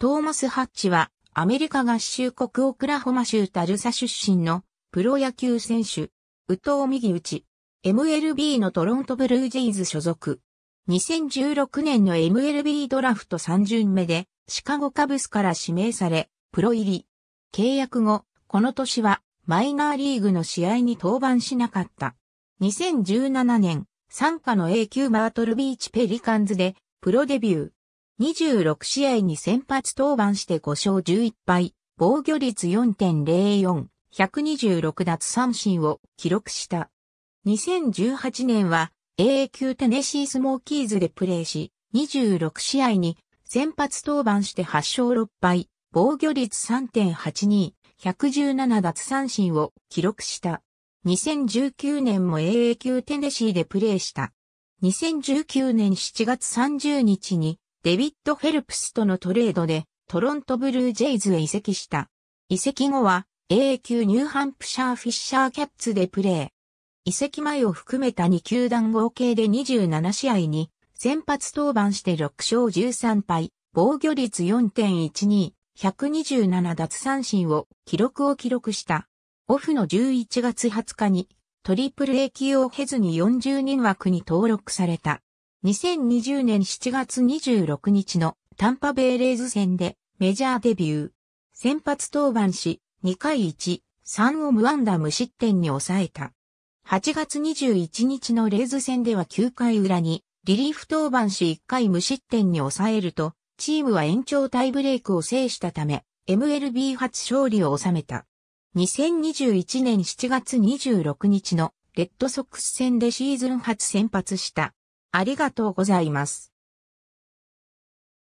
トーマス・ハッチは、アメリカ合衆国オクラホマ州タルサ出身のプロ野球選手、宇藤右打 MLB のトロントブルージェイズ所属。2016年の MLB ドラフト3巡目でシカゴカブスから指名され、プロ入り。契約後、この年はマイナーリーグの試合に登板しなかった。2017年、参加の A 級バートルビーチペリカンズでプロデビュー。26試合に先発登板して5勝11敗、防御率4.04、126奪三振を記録した。2018年は AA 級テネシースモーキーズでプレーし、26試合に先発登板して8勝6敗、防御率3.82、117奪三振を記録した。2019年も AA 級テネシーでプレーした。2019年7月30日にデビッド・フェルプスとのトレードでトロントブルージェイズへ移籍した。移籍後は A 級ニューハンプシャー・フィッシャー・キャッツでプレー。移籍前を含めた2球団合計で27試合に先発登板して6勝13敗、防御率4.12、127奪三振を記録を記録した。オフの11月20日にトリプル A 級を経ずに40人枠に登録された。2020年7月26日のタンパベイレーズ戦でメジャーデビュー。先発登板し、2回1、3を無安打無失点に抑えた。8月21日のレーズ戦では9回裏にリリーフ登板し1回無失点に抑えると、チームは延長タイブレークを制したため、MLB 初勝利を収めた。2021年7月26日のレッドソックス戦でシーズン初先発したありがとうございます。